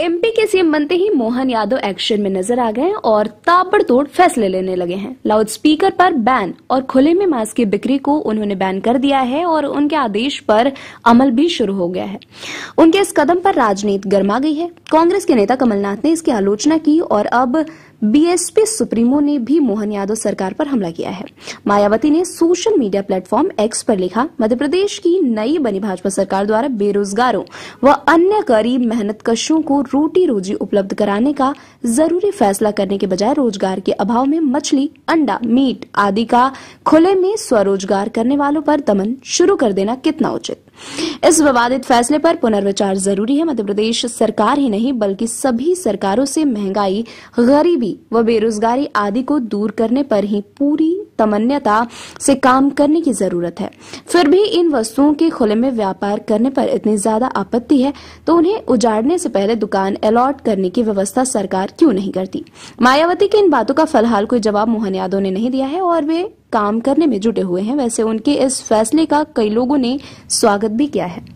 MP के CM बनते ही Mohan Yadav action में नजर आ गए और ताबड़तोड़ फैसले लेने लगे हैं लाउड स्पीकर पर बैन और खुले में मास्क की बिक्री को उन्होंने बैन कर दिया है और उनके आदेश पर अमल भी शुरू हो गया है उनके इस कदम पर राजनीति गर्मा गई है कांग्रेस के नेता कमलनाथ ने इसकी आलोचना की और अब बीएसपी सुप्रीमो ने भी मोहन यादव सरकार पर हमला किया है मायावती ने सोशल मीडिया प्लेटफॉर्म एक्स पर लिखा मध्य प्रदेश की नई बनी भाजपा सरकार द्वारा बेरोजगारों व अन्य गरीब मेहनतकशों को रोटी रोजी उपलब्ध कराने का जरूरी फैसला करने के बजाय रोजगार के अभाव में मछली अंडा मीट आदि का खुले में स्वरोजगार करने वालों पर दमन शुरू कर देना कितना उचित इस विवादित फैसले पर पुनर्विचार जरूरी है मध्यप्रदेश सरकार ही नहीं बल्कि सभी सरकारों से महंगाई गरीबी व बेरोजगारी आदि को दूर करने पर ही पूरी तमन्यता से काम करने की जरूरत है फिर भी इन वस्तुओं के खुले में व्यापार करने पर इतनी ज्यादा आपत्ति है तो उन्हें उजाड़ने से पहले दुकान अलॉट करने की व्यवस्था सरकार क्यों नहीं करती मायावती की इन बातों का फिलहाल कोई जवाब मोहन यादव ने नहीं दिया है और वे काम करने में जुटे हुए हैं वैसे उनके इस फैसले का कई लोगों ने स्वागत भी किया है